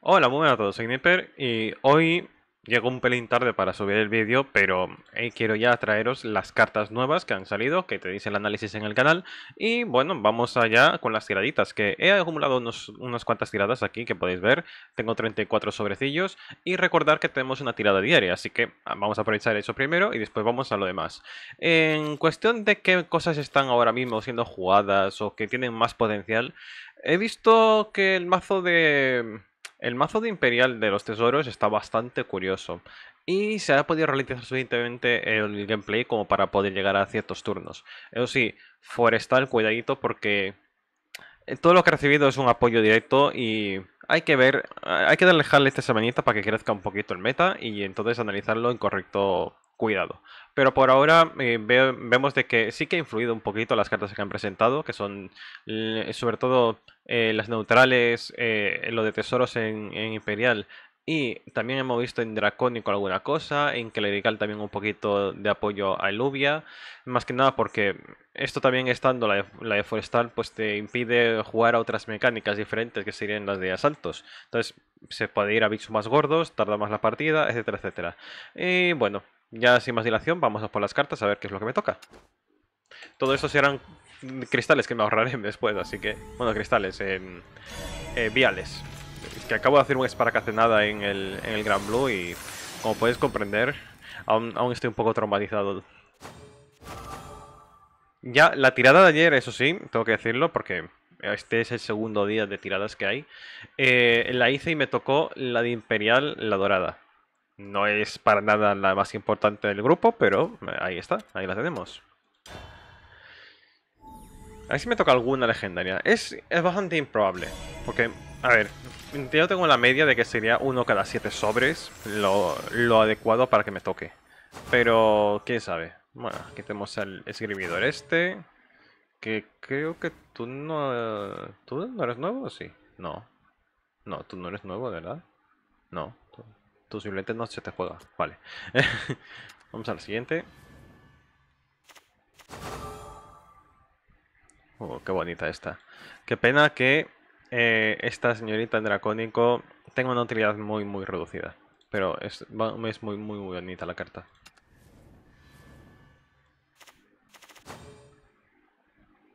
Hola, muy buenas a todos, soy Nipper y hoy llego un pelín tarde para subir el vídeo, pero eh, quiero ya traeros las cartas nuevas que han salido, que te dice el análisis en el canal, y bueno, vamos allá con las tiraditas, que he acumulado unas cuantas tiradas aquí que podéis ver, tengo 34 sobrecillos, y recordar que tenemos una tirada diaria, así que ah, vamos a aprovechar eso primero y después vamos a lo demás. En cuestión de qué cosas están ahora mismo siendo jugadas o que tienen más potencial, he visto que el mazo de el mazo de Imperial de los tesoros está bastante curioso y se ha podido realizar suficientemente el gameplay como para poder llegar a ciertos turnos. Eso sí, forestal cuidadito porque eh, todo lo que ha recibido es un apoyo directo y hay que ver, hay que alejarle esta semanita para que crezca un poquito el meta y entonces analizarlo en correcto cuidado. Pero por ahora eh, vemos de que sí que ha influido un poquito las cartas que han presentado, que son eh, sobre todo eh, las neutrales, lo de tesoros en, Imperial. Y también hemos visto en Dracónico alguna cosa, en Clerical también un poquito de apoyo a Eluvia. Más que nada porque esto también estando la de, Forestal, pues te impide jugar a otras mecánicas diferentes que serían las de asaltos. Entonces se puede ir a bichos más gordos, tarda más la partida, etcétera, etcétera. Y bueno, ya sin más dilación, vamos a por las cartas a ver qué es lo que me toca. Todo esto serán cristales que me ahorraré después, así que... Bueno, cristales, eh, viales. que acabo de hacer un esparcacenada en el, en el Gran Blue y, como puedes comprender, aún, estoy un poco traumatizado. Ya, la tirada de ayer, eso sí, tengo que decirlo, porque este es el segundo día de tiradas que hay. Eh, la hice y me tocó la de Imperial, la dorada. No es para nada la más importante del grupo, pero eh, ahí está, ahí la tenemos. A ver si me toca alguna legendaria. Es, bastante improbable, porque, a ver, yo tengo la media de que sería uno cada siete sobres lo, adecuado para que me toque. Pero, quién sabe. Bueno, aquí tenemos al escribidor este. Que creo que tú no... ¿Tú no eres nuevo sí? No. No, tú no eres nuevo, ¿verdad? No. Tus simplemente no se te juega. Vale. Vamos al siguiente. Oh, qué bonita esta. Qué pena que eh, esta señorita en dracónico tenga una utilidad muy, muy reducida. Pero es, muy, muy, muy bonita la carta.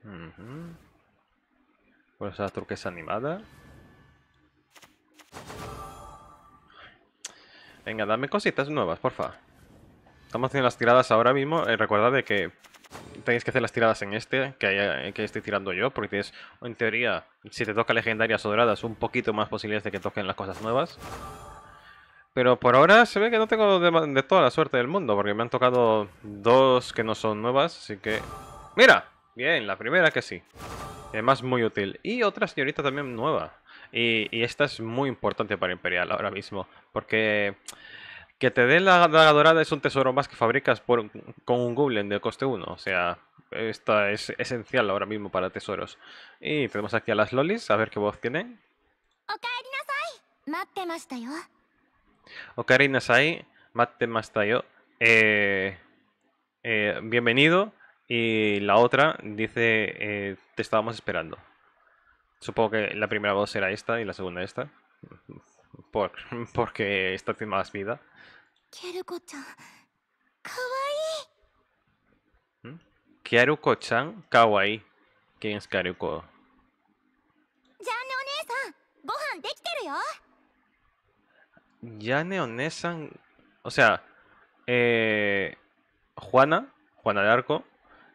Uh -huh. Pues la turquesa animada. Venga, dame cositas nuevas, porfa. Estamos haciendo las tiradas ahora mismo. Eh, recuerda de que tenéis que hacer las tiradas en este, que, estoy tirando yo, porque tienes, en teoría, si te toca legendarias o doradas, un poquito más posibilidades de que toquen las cosas nuevas. Pero por ahora se ve que no tengo de, de toda la suerte del mundo, porque me han tocado dos que no son nuevas, así que... ¡Mira! Bien, la primera que sí. Además muy útil. Y otra señorita también nueva. Y, esta es muy importante para Imperial ahora mismo, porque que te dé la daga dorada es un tesoro más que fabricas con un goblin de coste 1, o sea, esta es esencial ahora mismo para tesoros. Y tenemos aquí a las lolis, a ver qué voz tienen. Ocarina Sai, Mate Mastayo. Eh, eh, bienvenido. Y la otra dice, eh, te estábamos esperando. Supongo que la primera voz será esta y la segunda esta. porque esta tiene más vida. Kyaruko-chan, ¿Mm? kawaii. ¿Quién es Kyaruko? Ya Onesan, o sea, eh, Juana, Juana de Arco,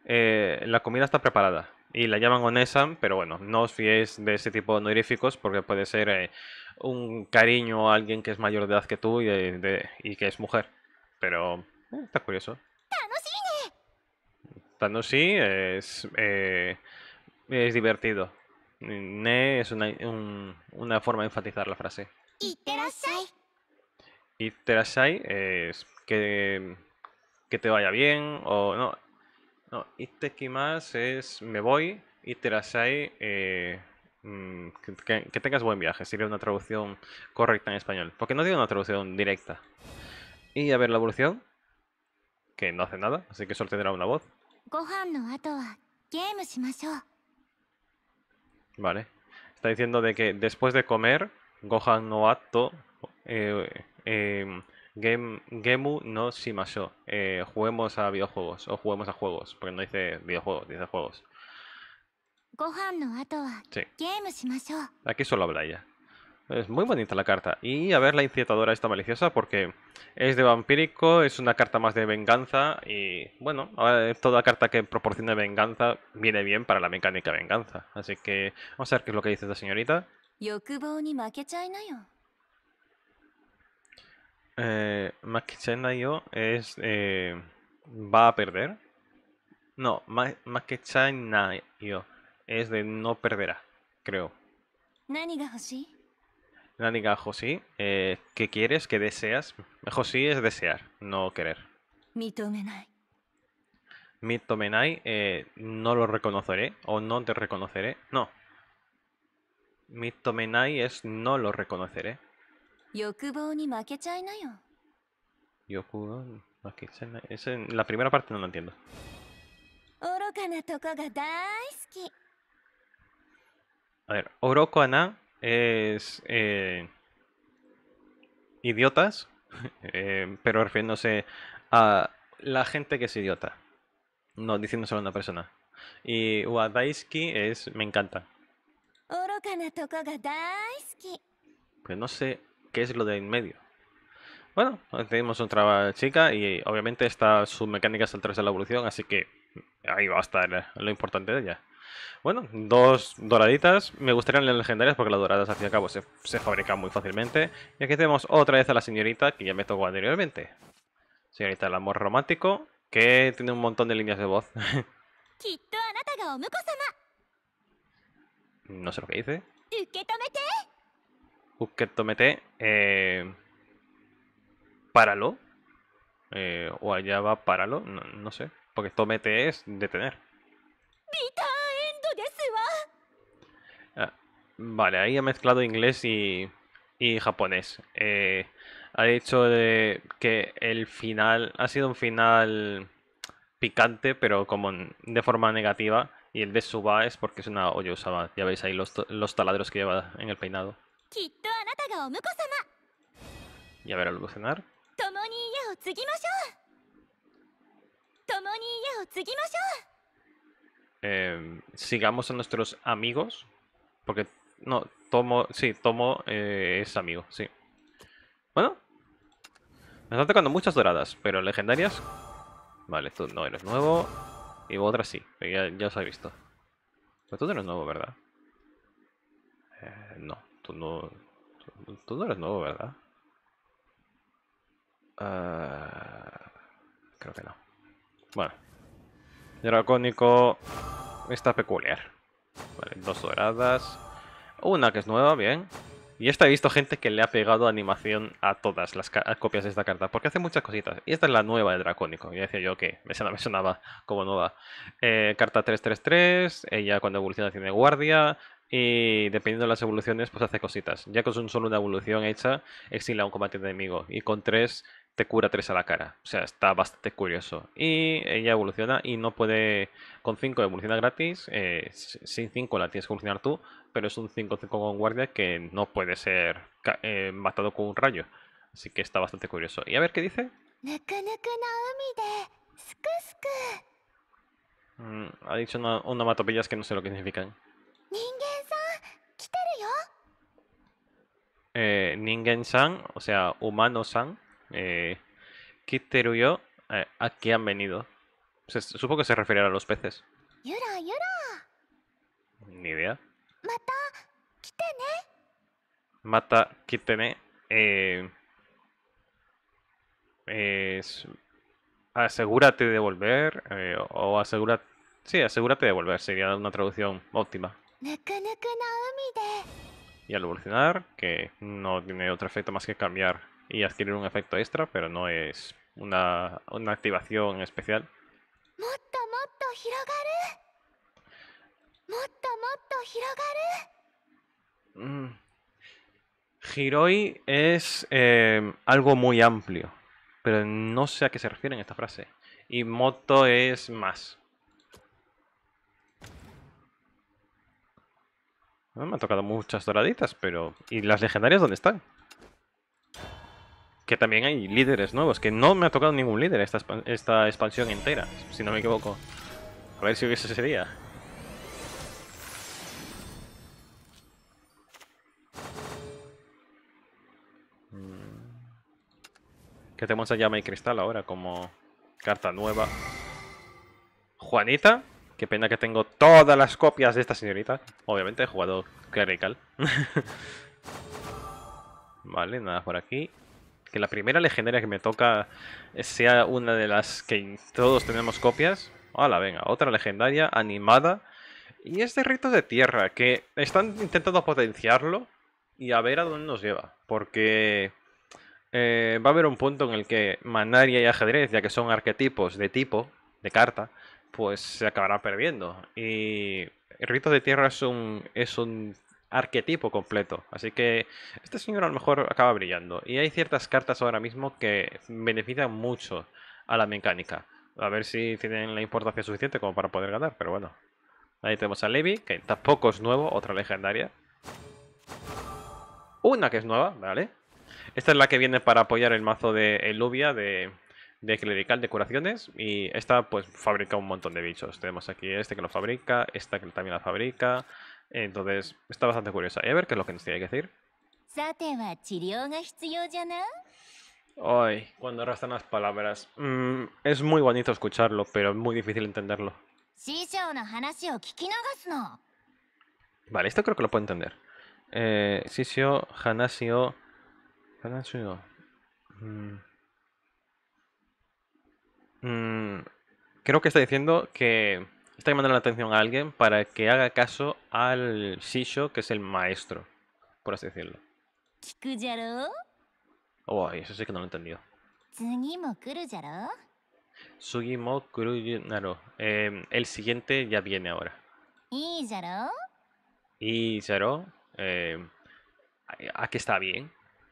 eh, la comida está preparada y la llaman Onesan, pero bueno, no os fiéis de ese tipo de honoríficos porque puede ser eh, un cariño a alguien que es mayor de edad que tú y, que es mujer. Pero eh, está curioso. Tanoshi es, eh, es divertido. Ne es una, una forma de enfatizar la frase. Iterasai. es que, que te vaya bien o no. No, este más es me voy, te las eh, mm, que, que, tengas buen viaje, sería una traducción correcta en español. Porque no tiene una traducción directa. Y a ver la evolución, que no hace nada, así que solo tendrá una voz. Vale. Está diciendo de que después de comer, Gohan no acto eh, eh, Game, Gemu no Shimasho. Eh, juguemos a videojuegos o juguemos a juegos, porque no dice videojuegos, dice juegos. Sí. Aquí solo habla ella. Es muy bonita la carta. Y a ver la incitadora esta maliciosa porque es de vampírico, es una carta más de venganza y bueno, eh, toda carta que proporciona venganza viene bien para la mecánica venganza. Así que vamos a ver qué es lo que dice esta señorita eh, yo es. Eh, va a perder. No, yo es de no perderá, creo. Naniga eh, ¿qué quieres? ¿Qué deseas? sí es desear, no querer. Mitomenai. Eh, no lo reconoceré o no te reconoceré. No. Mitomenai es no lo reconoceré ni en la primera parte no la entiendo. A ver, Ana es eh, idiotas, eh, pero refiriéndose a la gente que es idiota, no diciendo a una persona. Y Wadaisky es me encanta. Pues no sé ¿Qué es lo de en medio? Bueno, tenemos otra chica y obviamente está sus mecánicas al 3 de la evolución, así que ahí va a estar lo importante de ella. Bueno, dos doraditas. Me gustarían las legendarias porque las doradas al fin y al cabo se, se fabrican muy fácilmente. Y aquí tenemos otra vez a la señorita que ya me tocó anteriormente. Señorita el amor romántico, que tiene un montón de líneas de voz. No sé lo que dice que Tomete eh, eh, o allá va páralo. no, sé. Porque Tomete es detener. Ah, vale, ahí ha mezclado inglés y, y japonés. Eh, ha dicho de que el final ha sido un final picante, pero como de forma negativa. Y el de Suba es porque es una olla usaba. Ya veis ahí los, los taladros que lleva en el peinado. Y a ver, algo cenar. Eh, sigamos a nuestros amigos. Porque, no, Tomo, sí, Tomo eh, es amigo, sí. Bueno. Me están tocando muchas doradas, pero legendarias... Vale, tú no eres nuevo. Y otra sí, ya, os he visto. Pero tú no eres nuevo, ¿verdad? Eh, no. Tú pues, pues, no, eres nuevo, ¿verdad? Ah, creo que no. Bueno. Dracónico está peculiar. Vale, dos doradas. Una que es nueva, bien. Y esta he visto gente que le ha pegado animación a todas las copias de esta carta, porque hace muchas cositas. Y esta es la nueva de Dracónico, Y decía yo que me sonaba, me sonaba como nueva. Eh, carta 333, ella cuando evoluciona tiene guardia, y dependiendo de las evoluciones, pues hace cositas. Ya con solo una evolución hecha, exila a un combate enemigo y con 3, te cura 3 a la cara. O sea, está bastante curioso. Y ella evoluciona y no puede... Con 5 evoluciona gratis, eh, sin 5 la tienes que evolucionar tú, pero es un 5-5 con guardia que no puede ser eh, matado con un rayo. Así que está bastante curioso. Y a ver qué dice. Mm, ha dicho una, una que no sé lo que significan. Eh, Ningen-san, o sea, humano-san, eh, Kiteruyo yo, eh, aquí han venido. Se, supongo que se referirá a los peces. Yura, yura. Ni idea. Mata, kitene. Mata, kitene. Eh, asegúrate de volver, eh, o asegúrate... Sí, asegúrate de volver, sería una traducción óptima. Y al evolucionar, que no tiene otro efecto más que cambiar y adquirir un efecto extra, pero no es una, una activación especial. Mm. Hiroi es eh, algo muy amplio, pero no sé a qué se refiere en esta frase. Y moto es más. me han tocado muchas doraditas, pero... ¿Y las legendarias dónde están? Que también hay líderes nuevos, que no me ha tocado ningún líder esta, expansión entera, si no me equivoco. A ver si hubiese ese día. Mm. Que tenemos a Llama y Cristal ahora como carta nueva. Juanita, Qué pena que tengo todas las copias de esta señorita. Obviamente he jugado clerical. vale, nada por aquí. Que la primera legendaria que me toca sea una de las que todos tenemos copias. Hola, venga, otra legendaria animada. Y es de ritos de tierra, que están intentando potenciarlo y a ver a dónde nos lleva. Porque eh, va a haber un punto en el que Manaria y Ajedrez, ya que son arquetipos de tipo, de carta, pues se acabará perdiendo. Y rito de Tierra es un, es un arquetipo completo. Así que este señor a lo mejor acaba brillando. Y hay ciertas cartas ahora mismo que benefician mucho a la mecánica. A ver si tienen la importancia suficiente como para poder ganar, pero bueno. Ahí tenemos a Levi, que tampoco es nuevo, otra legendaria. Una que es nueva, ¿vale? Esta es la que viene para apoyar el mazo de Eluvia de de clerical de curaciones y esta pues fabrica un montón de bichos. Tenemos aquí este que lo fabrica, esta que también la fabrica, entonces está bastante curiosa. Y a ver qué es lo que nos tiene que decir. Ay, cuando arrastran las palabras. Mm, es muy bonito escucharlo, pero es muy difícil entenderlo. Vale, esto creo que lo puedo entender. Eh, Sisio, Hanasio... Hanasio... Mm, Mm, creo que está diciendo que está llamando la atención a alguien para que haga caso al Shisho, que es el maestro, por así decirlo. Oh, eso sí que no lo he entendido. Em, el siguiente ya viene ahora. Y Yaro. aquí em, está bien.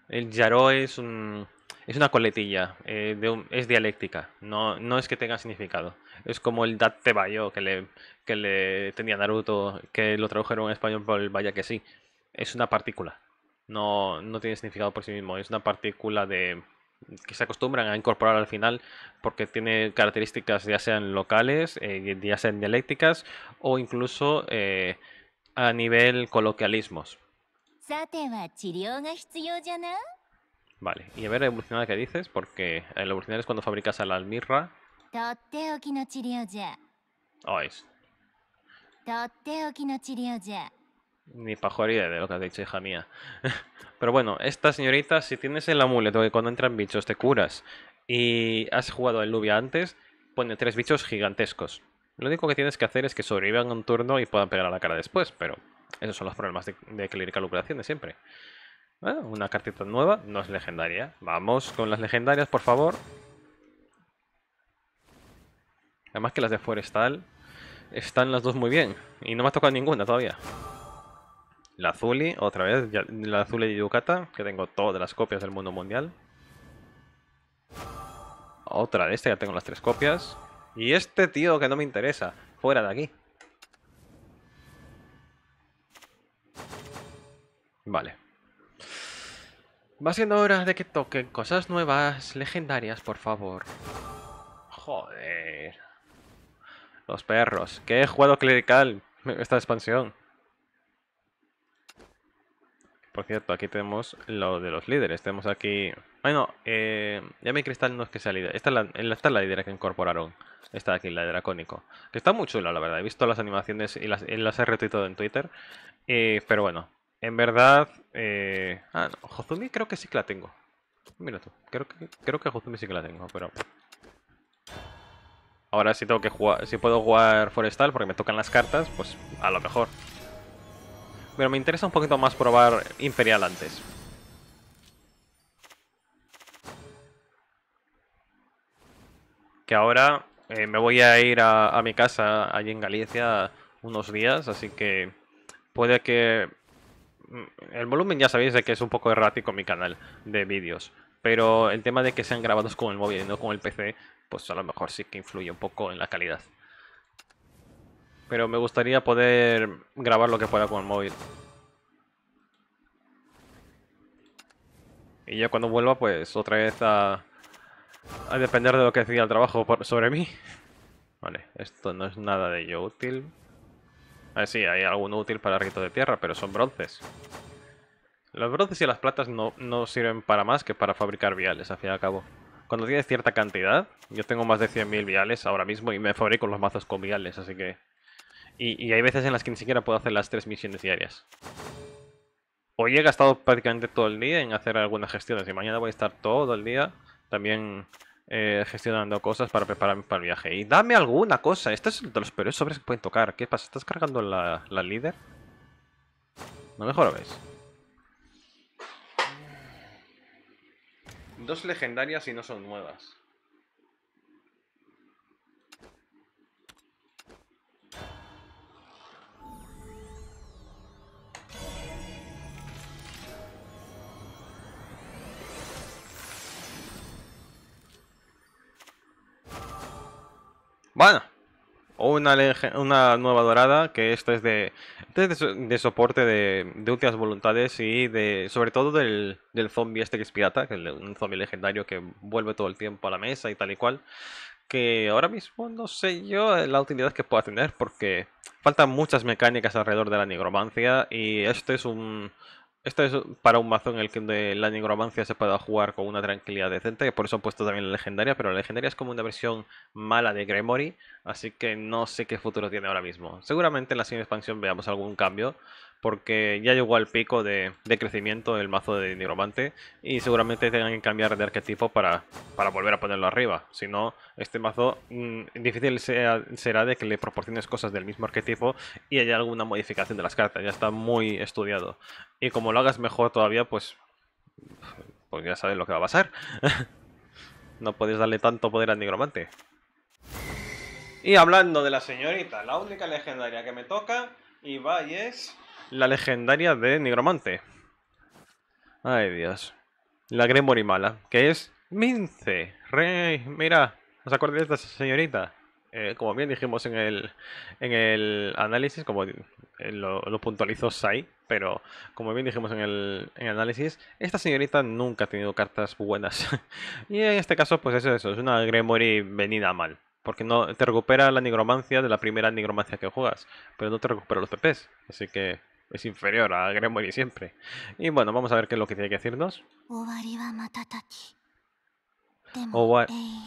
El Yaro es un es una coletilla, eh, es dialéctica, no, no es que tenga significado. Es como el Date que le, que le tenía Naruto, que lo tradujeron en español por el Vaya que sí. Es una partícula, no, no tiene significado por sí mismo, es una partícula de que se acostumbran a incorporar al final porque tiene características ya sean locales, eh, ya sean dialécticas o incluso eh, a nivel coloquialismos. Vale, y a ver la evolucionada que dices, porque la evolucionada es cuando fabricas a la almirra. Oh, es. Ni de lo que has dicho, hija mía. Pero bueno, esta señorita, si tienes el amuleto que cuando entran bichos te curas y has jugado el Luvia antes, pone tres bichos gigantescos. Lo único que tienes que hacer es que sobrevivan un turno y puedan pegar a la cara después, pero esos son los problemas de, de siempre. Ah, una cartita nueva, no es legendaria. Vamos con las legendarias, por favor. Además que las de Forestal están las dos muy bien. Y no me ha tocado ninguna todavía. La Zuli, otra vez. La azul y Yucata, que tengo todas las copias del mundo mundial. Otra de esta, ya tengo las tres copias. Y este tío que no me interesa. Fuera de aquí. Vale. Va siendo hora de que toquen cosas nuevas, legendarias, por favor. Joder. Los perros. ¿Qué juego clerical esta expansión. Por cierto, aquí tenemos lo de los líderes. Tenemos aquí... Bueno, eh, ya mi cristal no es que sea líder. Esta es la, esta la líder que incorporaron. Esta de aquí, la de Dracónico. Que está muy chula, la verdad. He visto las animaciones y las, he retuitado en Twitter. Eh, pero bueno, en verdad... Eh... Ah, no. creo que sí que la tengo. Un minuto. Creo que, creo que Hozumi sí que la tengo, pero... Ahora si tengo que jugar... Si puedo jugar Forestal porque me tocan las cartas, pues a lo mejor. Pero me interesa un poquito más probar Imperial antes. Que ahora eh, me voy a ir a mi casa allí en Galicia unos días, así que puede que el volumen ya sabéis de que es un poco errático mi canal de vídeos, pero el tema de que sean grabados con el móvil y no con el PC, pues a lo mejor sí que influye un poco en la calidad. Pero me gustaría poder grabar lo que pueda con el móvil. Y ya cuando vuelva, pues otra vez a, a depender de lo que decía el trabajo sobre mí. Vale, esto no es nada de ello útil ver ah, sí, hay alguno útil para el rito de tierra, pero son bronces. Los bronces y las platas no, sirven para más que para fabricar viales, al fin y al cabo. Cuando tienes cierta cantidad, yo tengo más de 100.000 viales ahora mismo y me fabrico los mazos con viales, así que... Y, y hay veces en las que ni siquiera puedo hacer las tres misiones diarias. Hoy he gastado prácticamente todo el día en hacer algunas gestiones y mañana voy a estar todo el día también eh, gestionando cosas para prepararme para el viaje. Y dame alguna cosa. Este es de los peores sobres que pueden tocar. ¿Qué pasa? ¿Estás cargando la, la líder? No mejor ves. Dos legendarias y no son nuevas. Bueno. una, nueva dorada, que esto es de, de, soporte de, de, últimas voluntades y de sobre todo del, del zombie este que es pirata, que un zombie legendario que vuelve todo el tiempo a la mesa y tal y cual. Que ahora mismo no sé yo eh, la utilidad que pueda tener, porque faltan muchas mecánicas alrededor de la nigromancia y esto es un, esto es para un mazo en el que la negromancia se pueda jugar con una tranquilidad decente, que por eso he puesto también la legendaria, pero la legendaria es como una versión mala de Gremory, así que no sé qué futuro tiene ahora mismo. Seguramente en la siguiente expansión veamos algún cambio, porque ya llegó al pico de, crecimiento el mazo de Nigromante y seguramente tengan que cambiar de arquetipo para, volver a ponerlo arriba. Si no, este mazo mm, difícil será de que le proporciones cosas del mismo arquetipo y haya alguna modificación de las cartas, ya está muy estudiado. Y como lo hagas mejor todavía, pues, pues ya sabes lo que va a pasar. no puedes darle tanto poder al Nigromante. Y hablando de la señorita, la única legendaria que me toca, y va es... La legendaria de Negromante Ay, Dios. La Gremory mala, que es Mince. Rey, mira, ¿os acordáis de esta señorita? Eh, como bien dijimos en el, en el análisis, como eh, lo, lo, puntualizó Sai, pero como bien dijimos en el, en el análisis, esta señorita nunca ha tenido cartas buenas. y en este caso, pues eso, eso es una Gremory venida mal. Porque no te recupera la nigromancia de la primera nigromancia que juegas, pero no te recupera los PPs. Así que es inferior a Gremory siempre. Y bueno, vamos a ver qué es lo que tiene que decirnos. Matataki eh.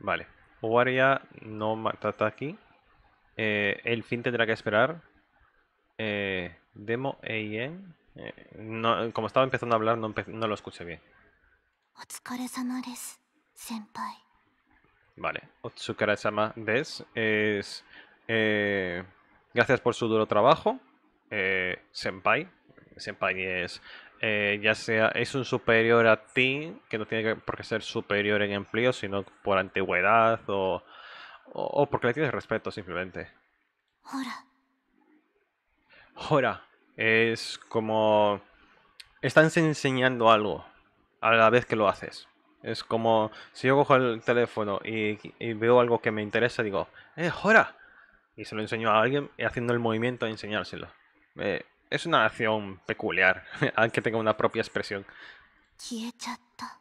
Vale. Owaria no Matataki. Eh, el fin tendrá que esperar. Eh, demo Eien. como estaba empezando a hablar, no, lo escuché bien. Vale. Otsukaresama des es... Gracias por su duro trabajo, eh, Senpai. Senpai es, eh, ya sea, es un superior a ti, que no tiene por qué ser superior en empleo, sino por antigüedad o, o, porque le tienes respeto simplemente. Hora. Hora. Es como... Estás enseñando algo a la vez que lo haces. Es como si yo cojo el teléfono y, veo algo que me interesa, digo, ¡eh, Hora! y se lo enseñó a alguien haciendo el movimiento a enseñárselo. Eh, es una acción peculiar, aunque tenga una propia expresión. Kiechatta.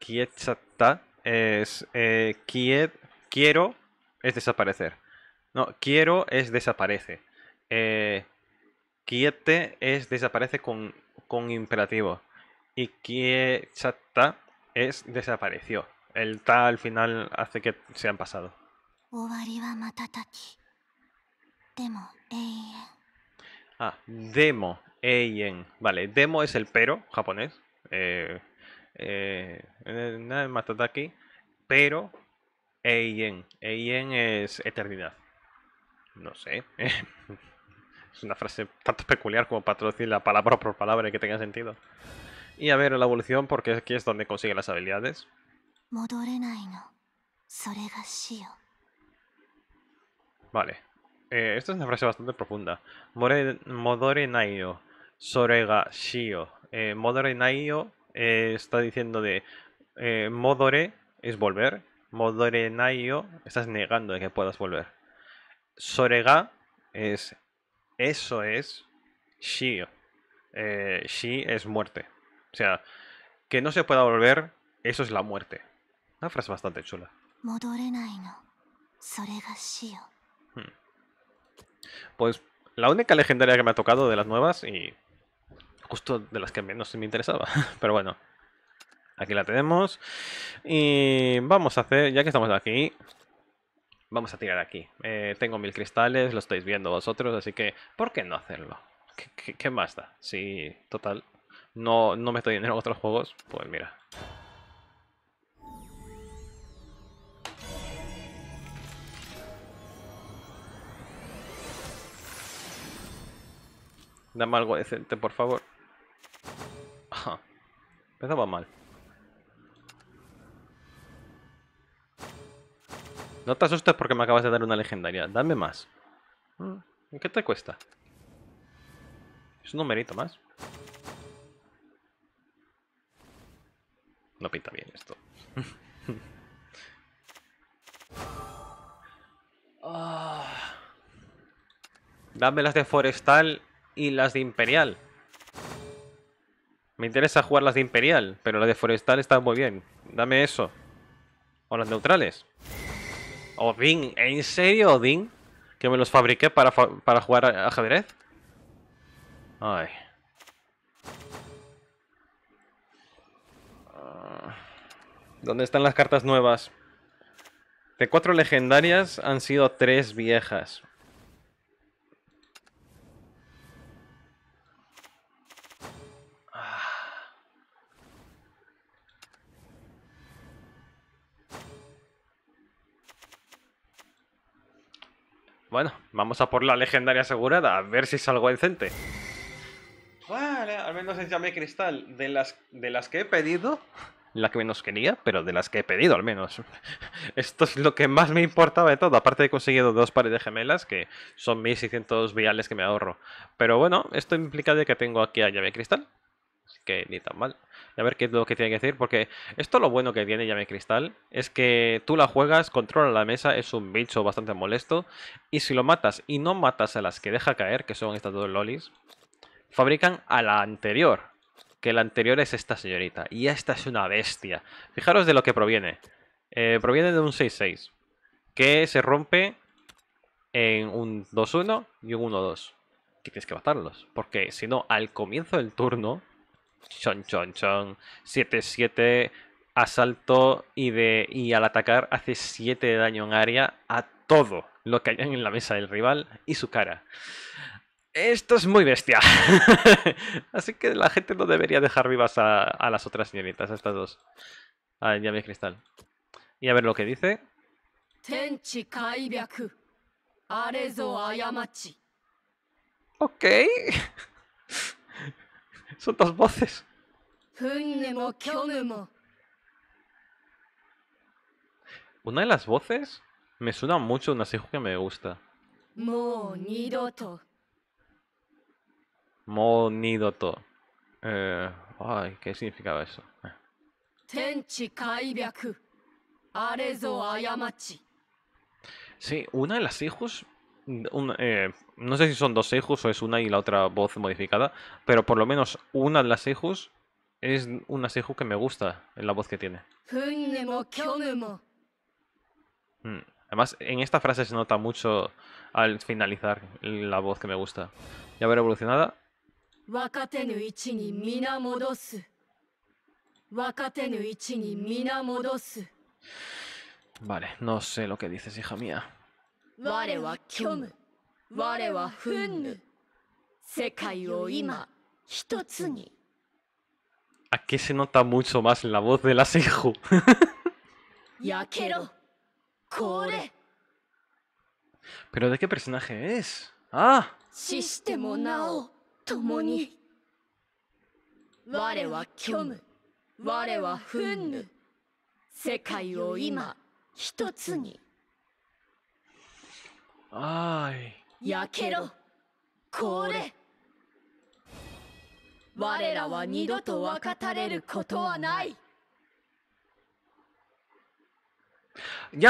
Kiechatta es eh, quiero es desaparecer. No, quiero es desaparece. Eh, kiete es desaparece con, imperativo. Y kiechatta es desapareció. El ta al final hace que se han pasado. Matataki demo, eien. Ah, vale, demo es el pero japonés. Eh, eh, eh nada matataki. Pero eien. Eien es eternidad. No sé. es una frase tanto peculiar como para traducir la palabra por palabra y que tenga sentido. Y a ver la evolución porque aquí es donde consigue las habilidades. Vale. Eh, esta es una frase bastante profunda. More, modore naio, sorega shio. Eh, modore naio eh, está diciendo de... modore es volver. Modore naio, estás negando de que puedas volver. Sorega es... Eso es shio. shi es muerte. O sea, que no se pueda volver, eso es la muerte. Una frase bastante chula. Modore naio, sorega shio. Pues la única legendaria que me ha tocado de las nuevas y justo de las que menos me interesaba. Pero bueno, aquí la tenemos. Y vamos a hacer, ya que estamos aquí, vamos a tirar aquí. Eh, tengo mil cristales, lo estáis viendo vosotros, así que ¿por qué no hacerlo? ¿Qué, más da? Si, total, no, no meto dinero en otros juegos, pues mira, Dame algo decente, por favor. Ajá. Empezaba mal. No te asustes porque me acabas de dar una legendaria. Dame más. Mm, ¿En ¿Qué te cuesta? Es un numerito más. No pinta bien esto. Ah. Dame las de forestal y las de Imperial. Me interesa jugar las de Imperial, pero las de Forestal están muy bien. Dame eso. O las neutrales. Odín, ¿en serio Odín? ¿Que me los fabriqué para, jugar a ajedrez? Ay. ¿Dónde están las cartas nuevas? De cuatro legendarias han sido tres viejas. Bueno, vamos a por la legendaria asegurada, a ver si salgo decente. Vale, al menos es llave cristal. De las, de las que he pedido, la que menos quería, pero de las que he pedido al menos. Esto es lo que más me importaba de todo, aparte he conseguido dos pares de gemelas, que son 1600 viales que me ahorro. Pero bueno, esto implica que tengo aquí a llave cristal, Así que ni tan mal. a ver qué es lo que tiene que decir, porque esto lo bueno que tiene Llame Cristal es que tú la juegas, controla la mesa, es un bicho bastante molesto, y si lo matas y no matas a las que deja caer, que son estas dos lolis, fabrican a la anterior, que la anterior es esta señorita, y esta es una bestia. Fijaros de lo que proviene. Eh, proviene de un 6-6, que se rompe en un 2-1 y un 1-2. Que tienes que matarlos, porque si no, al comienzo del turno Chon, chon, chon. 7-7 asalto y, de, y al atacar hace 7 de daño en área a todo lo que hay en la mesa del rival y su cara. Esto es muy bestia. Así que la gente no debería dejar vivas a, a las otras señoritas, a estas dos. A Yami Cristal. Y a ver lo que dice. Ok. Son dos voces. Una de las voces me suena mucho a un que me gusta. Monidoto. Monidoto. Eh, ay, ¿qué significaba eso? Sí, una de las hijos eh, no sé si son dos Seijus o es una y la otra voz modificada, pero por lo menos una de las Seijus es una Seiju que me gusta en la voz que tiene. Mm, además, en esta frase se nota mucho al finalizar la voz que me gusta. Ya ver evolucionada. Vale, no sé lo que dices, hija mía. 我は虚無我は憤怒世界を今一つに ¿A qué se nota mucho más en la voz del asejo? ¿Pero de qué personaje es? ¡Ah! Ya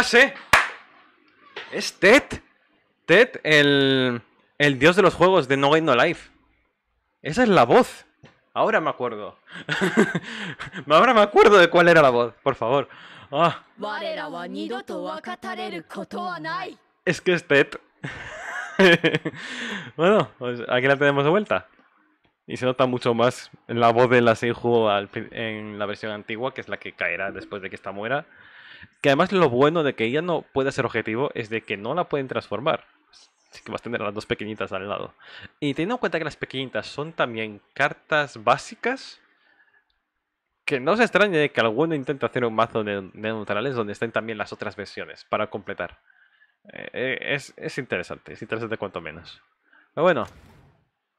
sé. Es Ted. Ted, el, dios de los juegos de No Game No Life. Esa es la voz. Ahora me acuerdo. Ahora me acuerdo de cuál era la voz, por favor. Ah. Es que es bueno, pues aquí la tenemos de vuelta. Y se nota mucho más en la voz de la Seiju en la versión antigua, que es la que caerá después de que esta muera. Que además lo bueno de que ella no pueda ser objetivo es de que no la pueden transformar. Así que vas a tener las dos pequeñitas al lado. Y teniendo en cuenta que las pequeñitas son también cartas básicas, que no se extrañe que alguno intente hacer un mazo de neutrales donde estén también las otras versiones para completar. Eh, eh, es, interesante, es interesante cuanto menos. Pero bueno,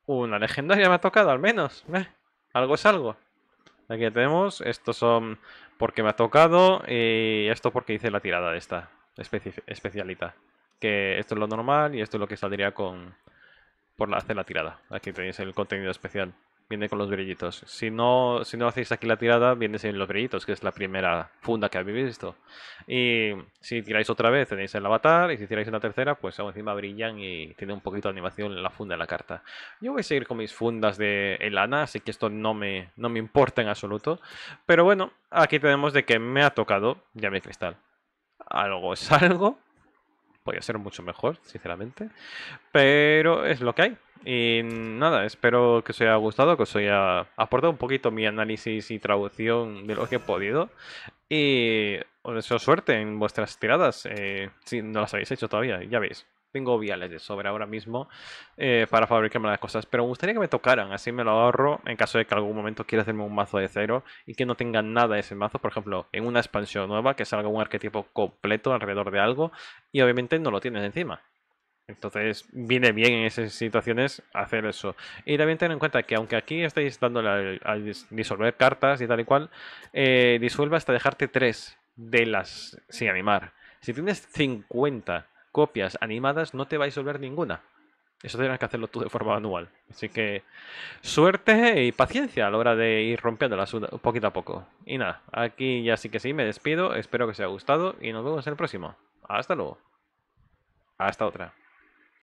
una legendaria me ha tocado al menos. ¿eh? algo es algo. Aquí tenemos, estos son porque me ha tocado y esto porque hice la tirada de esta especialita. Que esto es lo normal y esto es lo que saldría con por hacer la tirada. Aquí tenéis el contenido especial. Viene con los brillitos. Si no, si no hacéis aquí la tirada, viene sin los brillitos, que es la primera funda que habéis visto. Y si tiráis otra vez, tenéis el avatar. Y si tiráis una tercera, pues aún encima brillan y tiene un poquito de animación en la funda de la carta. Yo voy a seguir con mis fundas de lana, así que esto no me, no me importa en absoluto. Pero bueno, aquí tenemos de que me ha tocado ya mi cristal. Algo es algo. Podría ser mucho mejor, sinceramente. Pero es lo que hay. Y nada, espero que os haya gustado, que os haya aportado un poquito mi análisis y traducción de lo que he podido. Y os deseo suerte en vuestras tiradas, eh, si no las habéis hecho todavía, ya veis. Tengo viales de sobra ahora mismo eh, para fabricarme las cosas, pero me gustaría que me tocaran, así me lo ahorro en caso de que algún momento quiera hacerme un mazo de cero y que no tenga nada ese mazo, por ejemplo, en una expansión nueva, que salga un arquetipo completo alrededor de algo y obviamente no lo tienes encima. Entonces viene bien en esas situaciones hacer eso. Y también ten en cuenta que aunque aquí estáis dándole a, disolver cartas y tal y cual, Disuelva eh, disuelve hasta dejarte 3 de las sin animar. Si tienes 50 copias animadas, no te va a disolver ninguna. Eso tendrás que hacerlo tú de forma manual. Así que suerte y paciencia a la hora de ir rompiéndolas poquito a poco. Y nada, aquí ya sí que sí, me despido. Espero que os haya gustado y nos vemos en el próximo. Hasta luego. Hasta otra.